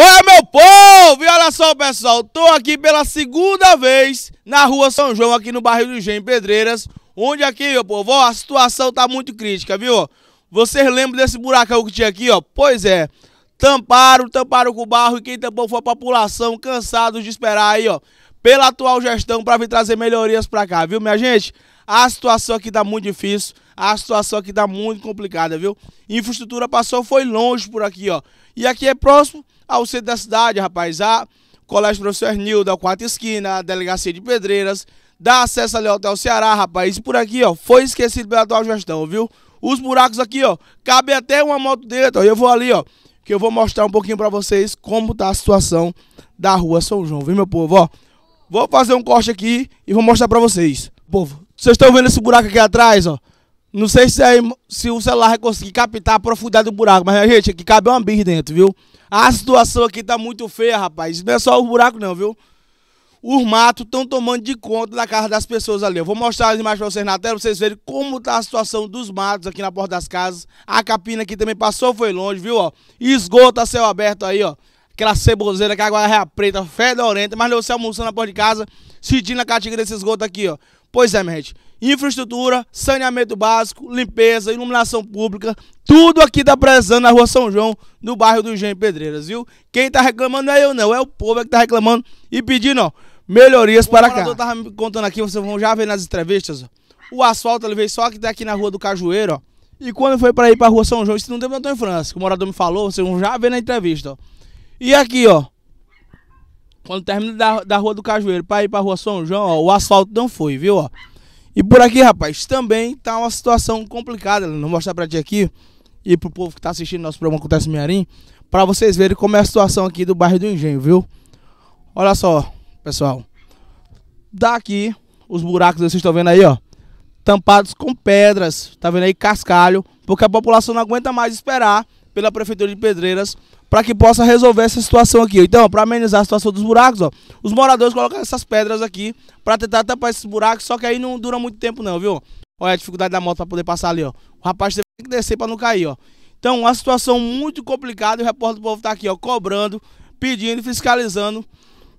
Olá meu povo! E olha só, pessoal, tô aqui pela segunda vez na rua São João, aqui no bairro do Gem, Pedreiras, onde aqui, meu povo, ó, a situação tá muito crítica, viu? Vocês lembram desse buracão que tinha aqui, ó? Pois é, tamparam, tamparam com o barro e quem tampou foi a população, cansados de esperar aí, ó, pela atual gestão para vir trazer melhorias para cá, viu, minha gente? A situação aqui tá muito difícil, a situação aqui tá muito complicada, viu? Infraestrutura passou, foi longe por aqui, ó. E aqui é próximo ao centro da cidade, rapaz. A Colégio Professor Nildo, a Quarta Esquina, a Delegacia de Pedreiras, dá acesso ali ao Hotel Ceará, rapaz. E por aqui, ó, foi esquecido pela atual gestão, viu? Os buracos aqui, ó, cabe até uma moto dentro, ó. Eu vou ali, ó, que eu vou mostrar um pouquinho para vocês como tá a situação da Rua São João, viu, meu povo, ó. Vou fazer um corte aqui e vou mostrar para vocês. Povo, vocês estão vendo esse buraco aqui atrás, ó? Não sei se, aí, se o celular vai conseguir captar a profundidade do buraco, mas, gente, aqui cabe uma birra dentro, viu? A situação aqui tá muito feia, rapaz. Não é só o buraco, não, viu? Os matos estão tomando de conta da casa das pessoas ali. Eu vou mostrar as imagens pra vocês na tela, pra vocês verem como tá a situação dos matos aqui na porta das casas. A capina aqui também passou, foi longe, viu, ó? Esgoto a céu aberto aí, ó. Aquela ceboseira que agora é a preta, fedorenta, mas não você almoçando na porta de casa, sentindo a catinga desse esgoto aqui, ó. Pois é, minha gente infraestrutura, saneamento básico, limpeza, iluminação pública, tudo aqui tá prezando na rua São João, no bairro do Engenho Pedreiras, viu? Quem tá reclamando não é eu não, é o povo é que tá reclamando e pedindo, ó, melhorias o para cá. Eu tava me contando aqui, vocês vão já ver nas entrevistas, ó, o asfalto ele veio só aqui tá na rua do Cajueiro, ó. E quando foi para ir pra rua São João, isso não levantou em França, que o morador me falou, vocês vão já ver na entrevista, ó. E aqui, ó, quando termina da, da rua do Cajueiro para ir pra rua São João, ó, o asfalto não foi, viu, ó. E por aqui, rapaz, também tá uma situação complicada. Não vou mostrar pra ti aqui e pro povo que tá assistindo nosso programa Acontece Mearim, pra vocês verem como é a situação aqui do bairro do Engenho, viu? Olha só, pessoal. Daqui, os buracos vocês estão vendo aí, ó. Tampados com pedras, tá vendo aí? Cascalho, porque a população não aguenta mais esperar pela Prefeitura de Pedreiras para que possa resolver essa situação aqui. Então, para amenizar a situação dos buracos, ó, os moradores colocam essas pedras aqui para tentar tapar esses buracos, só que aí não dura muito tempo não, viu? Olha a dificuldade da moto para poder passar ali, ó. O rapaz teve que descer para não cair, ó. Então, uma situação muito complicada e o repórter do povo está aqui, ó, cobrando, pedindo, fiscalizando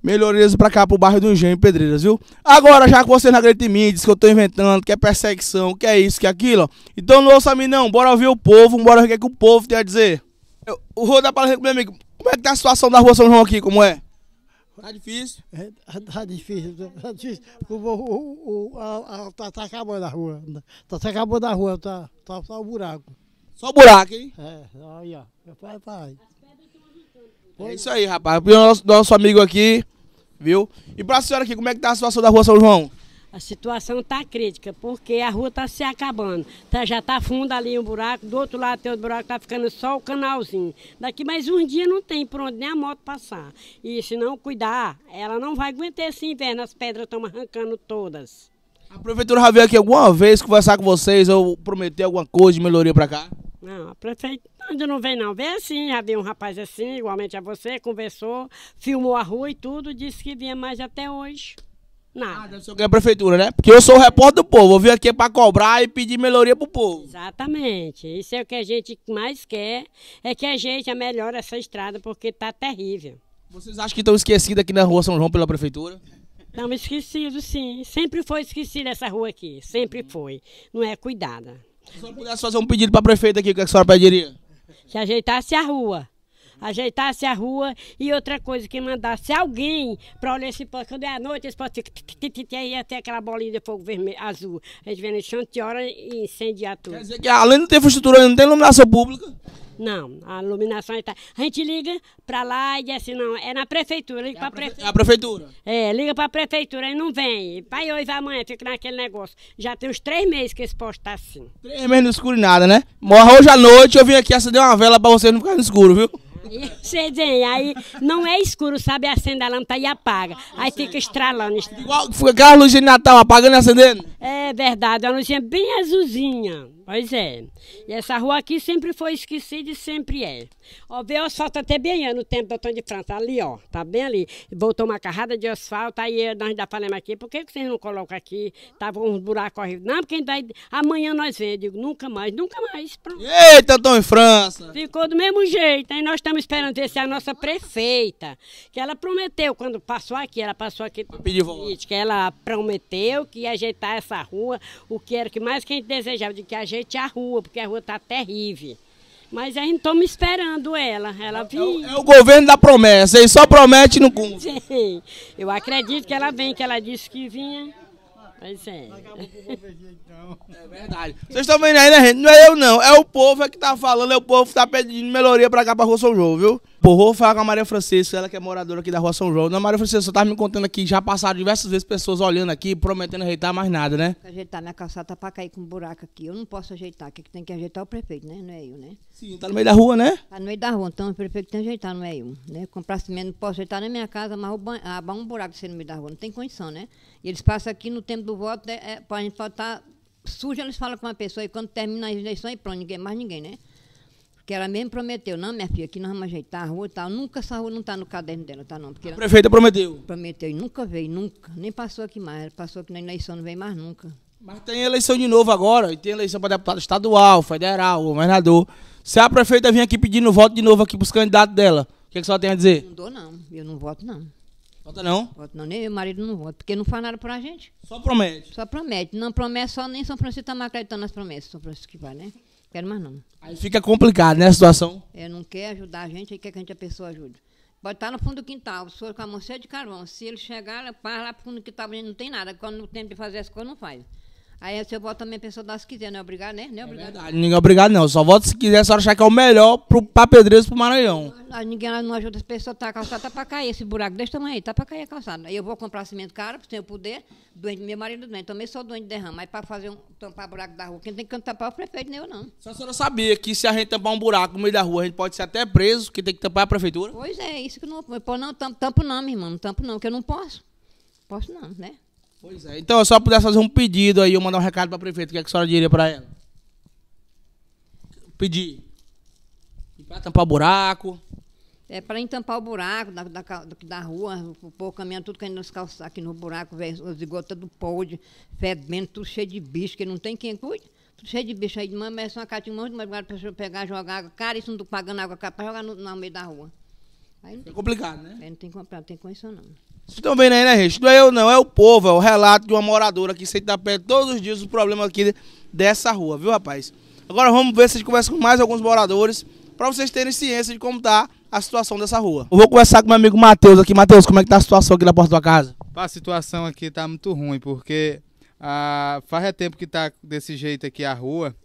Melhorias pra cá, pro bairro do Engenho, Pedreiras, viu? Agora, já que você não acredita em mim, diz que eu tô inventando, que é perseguição, que é isso, que é aquilo, ó. Então não ouça a mim não, bora ouvir o povo, bora ver o que, é que o povo tem a dizer. Eu, eu vou dar palavra pro meu amigo, como é que tá a situação da rua São João aqui, como é? Tá difícil? É, tá, tá difícil, tá difícil. O, o, o, a, a, tá, tá, acabando a rua. Tá, tá acabando a rua, tá, tá só o buraco. Só o buraco, hein? É, aí ó. pai, pai. É isso aí, rapaz. O nosso, nosso amigo aqui, viu? E pra senhora aqui, como é que tá a situação da rua São João? A situação tá crítica, porque a rua tá se acabando. Tá, já tá funda ali um buraco, do outro lado tem outro buraco, tá ficando só o canalzinho. Daqui mais um dia não tem por onde nem a moto passar. E se não cuidar, ela não vai aguentar esse inverno, as pedras estão arrancando todas. A prefeitura já veio aqui alguma vez conversar com vocês ou prometer alguma coisa de melhoria para cá? Não, a prefeitura quando não vem não, vem assim, já vi um rapaz assim, igualmente a você, conversou, filmou a rua e tudo, disse que vinha mais até hoje. Nada. Ah, o senhor quer a prefeitura, né? Porque eu sou o repórter do povo, eu vim aqui para cobrar e pedir melhoria pro povo. Exatamente. Isso é o que a gente mais quer, é que a gente melhore essa estrada, porque tá terrível. Vocês acham que estão esquecidos aqui na rua São João pela prefeitura? Estamos esquecidos, sim. Sempre foi esquecida essa rua aqui, sempre uhum. foi. Não é cuidada. Se a senhora pudesse fazer um pedido para a prefeita aqui, o que é a senhora pediria? Se ajeitasse a rua. Ajeitasse a rua e outra coisa que mandasse alguém para olhar esse poste. Quando é à noite, esse poste ia até aquela bolinha de fogo vermelho, azul. A gente vendo no chão de hora e incendiar tudo. Quer dizer que além de ter infraestrutura, não tem iluminação pública. Não, a iluminação está. A gente liga para lá e diz assim, não, é na prefeitura. Liga é para prefe... É a prefeitura. É, liga para a prefeitura e não vem. Pai hoje, amanhã, fica naquele negócio. Já tem uns três meses que esse posto está assim. Três meses no escuro e nada, né? Morra hoje à noite, eu vim aqui acender uma vela para você não ficar no escuro, viu? Você aí não é escuro, sabe? Acende a lâmpada e apaga. Aí fica estralando. Igual aquela luzinha de Natal, apagando e acendendo. É verdade, é uma luzinha bem azulzinha. Pois é. E essa rua aqui sempre foi esquecida e sempre é. Ó, veio o asfalto até bem ano, no tempo do Antônio de França, ali, ó. Tá bem ali. Botou uma carrada de asfalto, aí nós ainda falamos aqui, por que, que vocês não colocam aqui? Tava uns buracos horríveis. Não, porque ainda, amanhã nós vemos. Digo, nunca mais, nunca mais. Pronto. Eita, Antônio França! Ficou do mesmo jeito. Aí nós estamos esperando ver se a nossa prefeita, que ela prometeu quando passou aqui, ela passou aqui. Pedir que ela prometeu que ia ajeitar essa rua, o que era o que mais que a gente desejava, de que a gente a rua, porque a rua está terrível. Mas ainda estamos esperando ela. Ela é vem. É, o governo da promessa, ele só promete e não cumpre. Sim, eu acredito que ela vem, que ela disse que vinha. Pois é. Então. É verdade. Vocês estão vendo aí, né, gente? Não é eu, não. É o povo é que está falando, é o povo que está pedindo melhoria para cá, para Rua São João, viu? Porra, vou falar com a Maria Francisca, ela que é moradora aqui da rua São João. Não, Maria Francisca, você está me contando aqui, já passaram diversas vezes pessoas olhando aqui, prometendo ajeitar mais nada, né? Ajeitar na né? calçada tá pra cair com um buraco aqui. Eu não posso ajeitar, que tem que ajeitar o prefeito, né? Não é eu, né? Sim, tá no meio da rua, né? Tá no meio da rua, então o prefeito tem que ajeitar, não é eu. Né? Comprar cimento, não posso ajeitar na minha casa, mas abar ah, um buraco ser no meio da rua, não tem condição, né? E eles passam aqui no tempo do voto, é, é, gente votar sujo, eles falam com uma pessoa e quando termina a eleição, aí pronto, ninguém mais ninguém, né? Que ela mesmo prometeu, não, minha filha, que nós vamos ajeitar a rua e tal. Nunca essa rua não está no caderno dela, tá não. Porque a prefeita prometeu. Prometeu e nunca veio, nunca. Nem passou aqui mais. Ela passou aqui na eleição, não veio mais nunca. Mas tem eleição de novo agora, e tem eleição para deputado estadual, federal, governador. Se a prefeita vir aqui pedindo voto de novo aqui para os candidatos dela, o que, é que a senhora tem a dizer? Não dou, não. Eu não voto, não. Vota não? Voto não, nem meu marido não vota, porque não faz nada para a gente. Só promete. Só promete. Não promete, só nem São Francisco está acreditando nas promessas, São Francisco que vai, né? Quero mais não. Aí fica complicado, né, a situação? É, não quer ajudar a gente, aí quer que a, gente, a pessoa ajude. Pode estar no fundo do quintal, o senhor com a mão cheia de carvão. Se ele chegar, para lá pro fundo do quintal, não tem nada. Quando não tem de fazer as coisas, não faz. Aí se eu voto também a pessoa dá se quiser, não é obrigado, né? Não é, é obrigado. É verdade, ninguém é obrigado, não. Só voto se quiser, só achar que é o melhor pro, pra Pedreiros pro Maranhão. Não, ah, ninguém não ajuda as pessoas, tá a calçada, tá pra cair. Esse buraco desse tamanho aí, tá pra cair a calçada. Eu vou comprar cimento caro, porque eu poder doente, meu marido doente, também sou doente de derrama. Mas pra fazer um tampar buraco da rua, quem tem que tampar é o prefeito, nem eu não. Só a senhora sabia que se a gente tampar um buraco no meio da rua, a gente pode ser até preso, que tem que tampar é a prefeitura? Pois é, isso que não. Pô, não tampo, tampo não, meu irmão, não tampo não, que eu não posso. Posso não, né? Pois é. Então, eu só pudesse fazer um pedido aí, eu mandar um recado para a prefeita, o que, é que a senhora diria para ela? Pedir. Para tampar buraco. É para entampar o buraco da, da, da rua, o povo caminhando tudo caindo nos calçados aqui no buraco, as gotas do pôde, fedendo, tudo cheio de bicho, que não tem quem cuide. Tudo cheio de bicho aí de mãe, merece uma catinha muito mais para pessoa pegar, jogar água. Cara, isso não tô pagando água para jogar no, no, meio da rua. Aí é complicado, né? É, não tem, não tem condição, não. Vocês estão vendo aí, né, gente? Não é eu, não, é o povo, é o relato de uma moradora que sente perto todos os dias o problema aqui dessa rua, viu, rapaz? Agora vamos ver se a gente conversa com mais alguns moradores para vocês terem ciência de como tá a situação dessa rua. Eu vou conversar com meu amigo Matheus aqui. Matheus, como é que tá a situação aqui na porta da tua casa? A situação aqui tá muito ruim, porque ah, faz tempo que tá desse jeito aqui a rua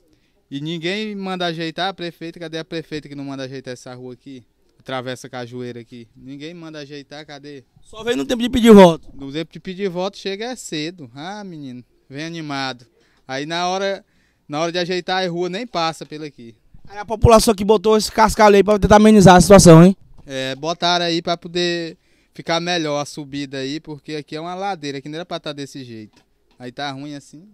e ninguém manda ajeitar a prefeita. Cadê a prefeita que não manda ajeitar essa rua aqui? travessa a cajueira aqui. Ninguém manda ajeitar, cadê? Só vem no tempo de pedir voto. No tempo de pedir voto chega é cedo. Ah, menino, vem animado. Aí na hora, na hora de ajeitar a rua nem passa pela aqui. Aí a população que botou esse cascalho aí pra tentar amenizar a situação, hein? É, botaram aí pra poder ficar melhor a subida aí, porque aqui é uma ladeira, que não era pra estar tá desse jeito. Aí tá ruim assim.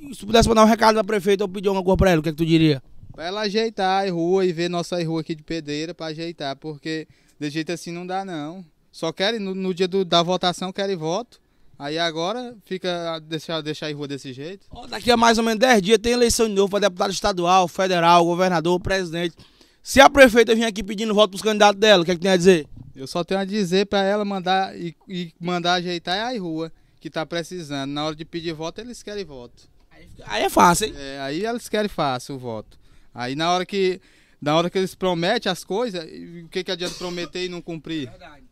E se pudesse mandar um recado pra prefeita ou pedir alguma coisa pra ela, o que, é que tu diria? Pra ela ajeitar a rua e ver nossa rua aqui de pedreira pra ajeitar, porque de jeito assim não dá não. Só querem, no, no dia do, da votação, querem voto. Aí agora fica deixar, deixar a rua desse jeito. Daqui a mais ou menos 10 dias tem eleição de novo para deputado estadual, federal, governador, presidente. Se a prefeita vir aqui pedindo voto para os candidatos dela, o que é que tem a dizer? Eu só tenho a dizer para ela mandar e, e, mandar ajeitar a rua que tá precisando. Na hora de pedir voto, eles querem voto. Aí, aí é fácil, hein? É, aí eles querem fácil o voto. Aí na hora que, na hora que eles prometem as coisas, o que, que adianta prometer e não cumprir? Verdade.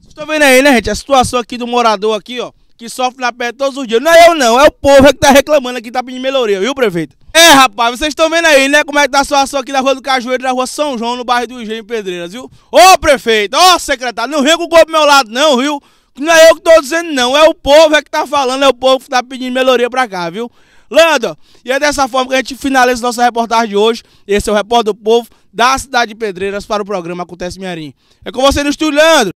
Vocês estão vendo aí, né, gente? A situação aqui do morador aqui, ó, que sofre na pele todos os dias. Não é eu não, é o povo é que tá reclamando aqui, tá pedindo melhoria, viu, prefeito? É, rapaz, vocês estão vendo aí, né, como é que tá a situação aqui da Rua do Cajueiro, da Rua São João, no bairro do Engenho em Pedreiras, viu? Ô, prefeito, ô, secretário, não vem com o corpo meu lado não, viu? Não é eu que tô dizendo não, é o povo é que tá falando, é o povo que tá pedindo melhoria pra cá, viu? Landa, e é dessa forma que a gente finaliza nossa reportagem de hoje. Esse é o Repórter do Povo da Cidade de Pedreiras para o programa Acontece Minharim. É com você no estúdio, Leandro.